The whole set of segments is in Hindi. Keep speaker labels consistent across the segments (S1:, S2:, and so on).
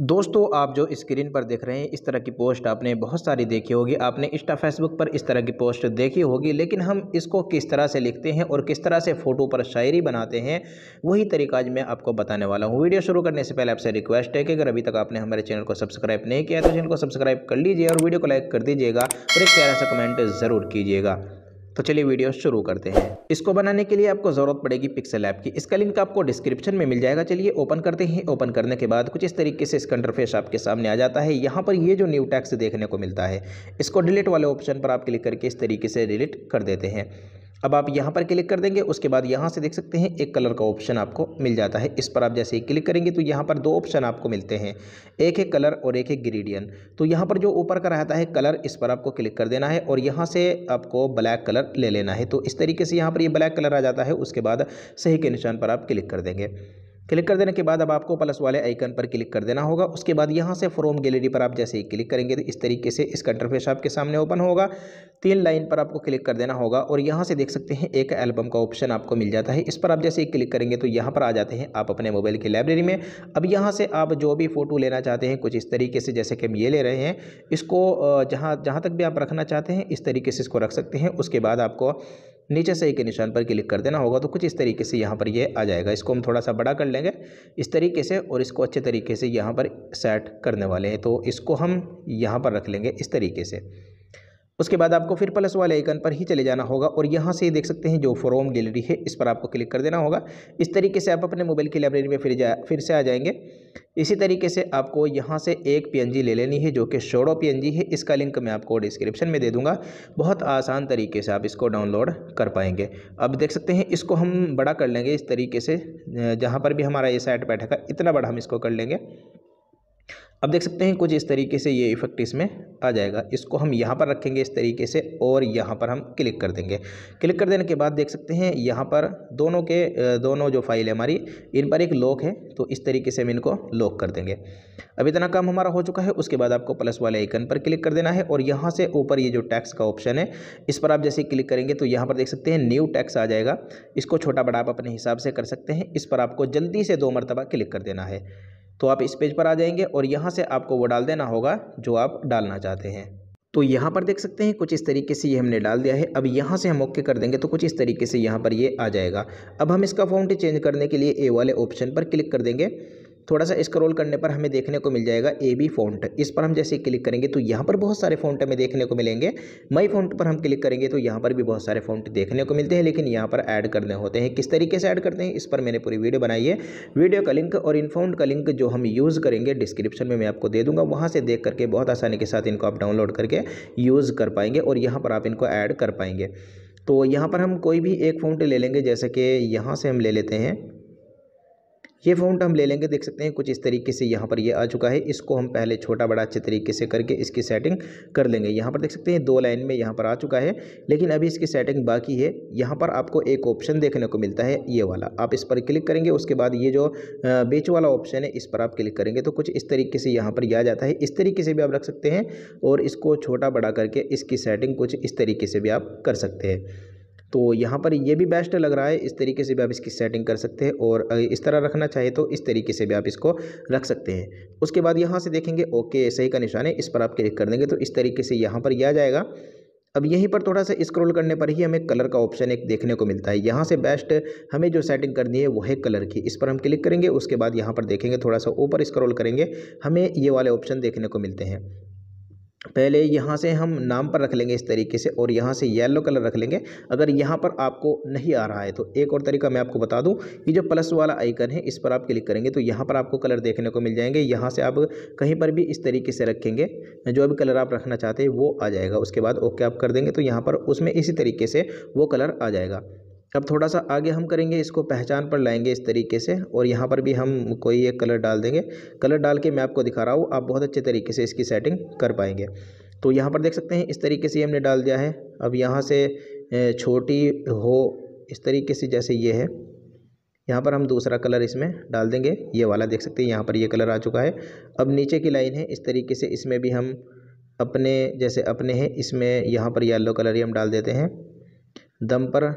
S1: दोस्तों आप जो स्क्रीन पर देख रहे हैं इस तरह की पोस्ट आपने बहुत सारी देखी होगी आपने इंस्टा फेसबुक पर इस तरह की पोस्ट देखी होगी लेकिन हम इसको किस तरह से लिखते हैं और किस तरह से फ़ोटो पर शायरी बनाते हैं वही तरीका आज मैं आपको बताने वाला हूँ वीडियो शुरू करने से पहले आपसे रिक्वेस्ट है कि अगर अभी तक आपने हमारे चैनल को सब्सक्राइब नहीं किया तो चैनल को सब्सक्राइब कर लीजिए और वीडियो को लाइक कर दीजिएगा और एक प्यारा सा कमेंट ज़रूर कीजिएगा तो चलिए वीडियो शुरू करते हैं इसको बनाने के लिए आपको ज़रूरत पड़ेगी पिक्सल ऐप की इसका लिंक आपको डिस्क्रिप्शन में मिल जाएगा चलिए ओपन करते हैं ओपन करने के बाद कुछ इस तरीके से इसका इंटरफेस आपके सामने आ जाता है यहाँ पर ये जो न्यू टैक्स देखने को मिलता है इसको डिलीट वाले ऑप्शन पर आप क्लिक करके इस तरीके से डिलीट कर देते हैं अब आप यहाँ पर क्लिक कर देंगे उसके बाद यहाँ से देख सकते हैं एक कलर का ऑप्शन आपको मिल जाता है इस पर आप जैसे ही क्लिक करेंगे तो यहाँ पर दो ऑप्शन आपको मिलते हैं एक है कलर और एक है ग्रीडियन तो यहाँ पर जो ऊपर का रहता है कलर इस पर आपको क्लिक कर देना है और यहाँ से आपको ब्लैक कलर ले लेना है तो इस तरीके से यहाँ पर ये यह ब्लैक कलर आ जाता है उसके बाद सही के निशान पर आप क्लिक कर देंगे क्लिक कर देने के बाद अब आपको प्लस वाले आइकन पर क्लिक कर देना होगा उसके बाद यहाँ से फ्रोम गैलरी पर आप जैसे ही क्लिक करेंगे तो इस तरीके से इसका इंटरफेस आपके सामने ओपन होगा तीन लाइन पर आपको क्लिक कर देना होगा और यहाँ से देख सकते हैं एक एल्बम का ऑप्शन आपको मिल जाता है इस पर आप जैसे ही क्लिक करेंगे तो यहाँ पर आ जाते हैं आप अपने मोबाइल की लाइब्रेरी में अब यहाँ से आप जो भी फ़ोटो लेना चाहते हैं कुछ इस तरीके से जैसे कि हम ये ले रहे हैं इसको जहाँ जहाँ तक भी आप रखना चाहते हैं इस तरीके से इसको रख सकते हैं उसके बाद आपको नीचे सही के निशान पर क्लिक कर देना होगा तो कुछ इस तरीके से यहाँ पर ये आ जाएगा इसको हम थोड़ा सा बड़ा कर लेंगे इस तरीके से और इसको अच्छे तरीके से यहाँ पर सेट करने वाले हैं तो इसको हम यहाँ पर रख लेंगे इस तरीके से उसके बाद आपको फिर प्लस वाले आइकन पर ही चले जाना होगा और यहाँ से देख सकते हैं जो फोरम गैलरी है इस पर आपको क्लिक कर देना होगा इस तरीके से आप अपने मोबाइल की लाइब्रेरी में फिर जा फिर से आ जाएंगे इसी तरीके से आपको यहाँ से एक पीएनजी ले लेनी है जो कि शोडो पीएनजी है इसका लिंक मैं आपको डिस्क्रिप्शन में दे दूँगा बहुत आसान तरीके से आप इसको डाउनलोड कर पाएंगे अब देख सकते हैं इसको हम बड़ा कर लेंगे इस तरीके से जहाँ पर भी हमारा ये साइट बैठेगा इतना बड़ा हम इसको कर लेंगे अब देख सकते हैं कुछ इस तरीके से ये इफेक्ट इसमें आ जाएगा इसको हम यहाँ पर रखेंगे इस तरीके से और यहाँ पर हम क्लिक कर देंगे क्लिक कर देने के बाद देख सकते हैं यहाँ पर दोनों के दोनों जो फाइल है हमारी इन पर एक लॉक है तो इस तरीके से हम इनको लॉक कर देंगे अब इतना काम हमारा हो चुका है उसके बाद आपको प्लस वाले आइकन पर क्लिक कर देना है और यहाँ से ऊपर ये जो टैक्स का ऑप्शन है इस पर आप जैसे क्लिक करेंगे तो यहाँ पर देख सकते हैं न्यू टैक्स आ जाएगा इसको छोटा बड़ा आप अपने हिसाब से कर सकते हैं इस पर आपको जल्दी से दो मरतबा क्लिक कर देना है तो आप इस पेज पर आ जाएंगे और यहाँ से आपको वो डाल देना होगा जो आप डालना चाहते हैं तो यहाँ पर देख सकते हैं कुछ इस तरीके से ये हमने डाल दिया है अब यहाँ से हम ओके कर देंगे तो कुछ इस तरीके से यहाँ पर ये यह आ जाएगा अब हम इसका फ़ॉन्ट चेंज करने के लिए ए वाले ऑप्शन पर क्लिक कर देंगे थोड़ा सा स्क्रॉल करने पर हमें देखने को मिल जाएगा ए बी फ़ॉन्ट इस पर हम जैसे क्लिक करेंगे तो यहाँ पर बहुत सारे फ़ॉन्ट हमें देखने को मिलेंगे मई फ़ॉन्ट पर हम क्लिक करेंगे तो यहाँ पर भी बहुत सारे फ़ॉन्ट देखने को मिलते हैं लेकिन यहाँ पर ऐड करने होते हैं किस तरीके से ऐड करते हैं इस पर मैंने पूरी वीडियो बनाई है वीडियो का लिंक और इन फ़ॉन्ट का लिंक जो हम यूज़ करेंगे डिस्क्रिप्शन में मैं आपको दे दूँगा वहाँ से देख करके बहुत आसानी के साथ इनको आप डाउनलोड करके यूज़ कर पाएंगे और यहाँ पर आप इनको ऐड कर पाएंगे तो यहाँ पर हम कोई भी एक फ़ॉन्ट ले लेंगे जैसे कि यहाँ से हम ले लेते हैं ये फ़ॉन्ट तो हम ले लेंगे देख सकते हैं कुछ इस तरीके से यहाँ पर ये आ चुका है इसको हम पहले छोटा बड़ा अच्छे तरीके से करके इसकी सेटिंग कर लेंगे यहाँ पर देख सकते हैं दो लाइन में यहाँ पर आ चुका है लेकिन अभी इसकी सेटिंग बाकी है यहाँ पर आपको एक ऑप्शन देखने को मिलता है ये वाला आप इस पर क्लिक करेंगे उसके बाद ये जो बीच वाला ऑप्शन है इस पर आप क्लिक करेंगे तो कुछ इस तरीके से यहाँ पर आ जाता है इस तरीके से भी आप रख सकते हैं और इसको छोटा बड़ा करके इसकी सेटिंग कुछ इस तरीके से भी आप कर सकते हैं तो यहाँ पर ये भी बेस्ट लग रहा है इस तरीके से भी आप इसकी सेटिंग कर सकते हैं और इस तरह रखना चाहे तो इस तरीके से भी आप इसको रख सकते हैं उसके बाद यहाँ से देखेंगे ओके सही का निशान है इस पर आप क्लिक कर देंगे तो इस तरीके से यहाँ पर यह आ जाएगा अब यहीं पर थोड़ा सा स्क्रॉल करने पर ही हमें कलर का ऑप्शन एक देखने को मिलता है यहाँ से बेस्ट हमें जो सेटिंग करनी है वो है कलर की इस पर हम क्लिक करेंगे उसके बाद यहाँ पर देखेंगे थोड़ा सा ऊपर स्क्रॉल करेंगे हमें ये वाले ऑप्शन देखने को मिलते हैं पहले यहाँ से हम नाम पर रख लेंगे इस तरीके से और यहाँ से येलो कलर रख लेंगे अगर यहाँ पर आपको नहीं आ रहा है तो एक और तरीका मैं आपको बता दूँ कि जो प्लस वाला आइकन है इस पर आप क्लिक करेंगे तो यहाँ पर आपको कलर देखने को मिल जाएंगे यहाँ से आप कहीं पर भी इस तरीके से रखेंगे जो भी कलर आप रखना चाहते हैं वो आ जाएगा उसके बाद ओके आप कर देंगे तो यहाँ पर उसमें इसी तरीके से वो कलर आ जाएगा अब थोड़ा सा आगे हम करेंगे इसको पहचान पर लाएंगे इस तरीके से और यहाँ पर भी हम कोई एक कलर डाल देंगे कलर डाल के मैं आपको दिखा रहा हूँ आप बहुत अच्छे तरीके से इसकी सेटिंग कर पाएंगे तो यहाँ पर देख सकते हैं इस तरीके से हमने डाल दिया है अब यहाँ से छोटी हो इस तरीके से जैसे ये है यहाँ पर हम दूसरा कलर इसमें डाल देंगे ये वाला देख सकते हैं यहाँ पर ये कलर आ चुका है अब नीचे की लाइन है इस तरीके से इसमें भी हम अपने जैसे अपने हैं इसमें यहाँ पर येलो कलर ही हम डाल देते हैं दम पर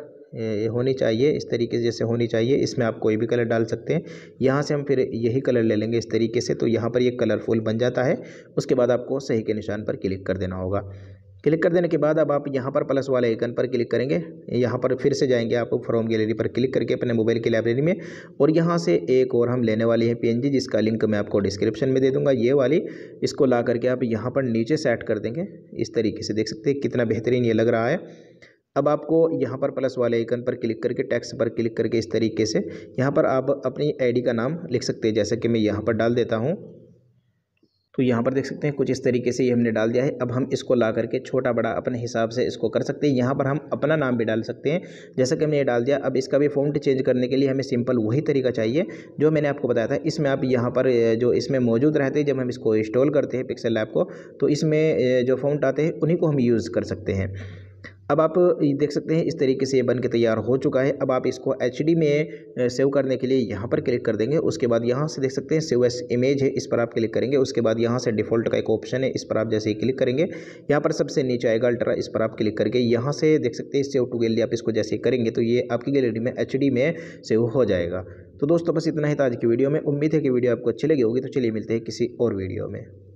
S1: होनी चाहिए इस तरीके से जैसे होनी चाहिए इसमें आप कोई भी कलर डाल सकते हैं यहाँ से हम फिर यही कलर ले लेंगे इस तरीके से तो यहाँ पर ये कलरफुल बन जाता है उसके बाद आपको सही के निशान पर क्लिक कर देना होगा क्लिक कर देने के बाद अब आप यहाँ पर प्लस वाले आइकन पर क्लिक करेंगे यहाँ पर फिर से जाएंगे आप फ्रॉम गैलरी पर क्लिक करके अपने मोबाइल की लाइब्रेरी में और यहाँ से एक और हम लेने वाले हैं पीएनजी जिसका लिंक मैं आपको डिस्क्रिप्शन में दे दूंगा ये वाली इसको ला करके आप यहाँ पर नीचे सेट कर देंगे इस तरीके से देख सकते हैं कितना बेहतरीन ये लग रहा है अब आपको यहाँ पर प्लस वाले आइकन पर क्लिक करके टैक्स पर क्लिक करके इस तरीके से यहाँ पर आप अपनी आई का नाम लिख सकते हैं जैसे कि मैं यहाँ पर डाल देता हूँ तो यहाँ पर देख सकते हैं कुछ इस तरीके से ये हमने डाल दिया है अब हम इसको ला करके छोटा बड़ा अपने हिसाब से इसको कर सकते हैं यहाँ पर हम अपना नाम भी डाल सकते हैं जैसा कि हमने ये डाल दिया अब इसका भी फ़ॉन्ट चेंज करने के लिए हमें सिंपल वही तरीका चाहिए जो मैंने आपको बताया था इसमें आप यहाँ पर जो इसमें मौजूद रहते हैं जब हम इसको इंस्टॉल करते हैं पिक्सल ऐप को तो इसमें जो फ़ॉन्ट आते हैं उन्हीं को हम यूज़ कर सकते हैं अब आप देख सकते हैं इस तरीके से ये बन के तैयार हो चुका है अब आप इसको एच में सेव करने के लिए यहाँ पर क्लिक कर देंगे उसके बाद यहाँ से देख सकते हैं सेव एस इमेज है इस पर आप क्लिक करेंगे उसके बाद यहाँ से डिफ़ॉल्ट का एक ऑप्शन है इस पर आप जैसे ही क्लिक करेंगे यहाँ पर सबसे नीचे आएगा अल्ट्रा इस पर आप क्लिक करके यहाँ से देख सकते हैं सेव टू गैलरी आप इसको जैसे ही करेंगे तो ये आपकी गैलरी में एच में सेव हो जाएगा तो दोस्तों बस इतना ही था आज की वीडियो में उम्मीद है कि वीडियो आपको अच्छी लगी होगी तो चलिए मिलते हैं किसी और वीडियो में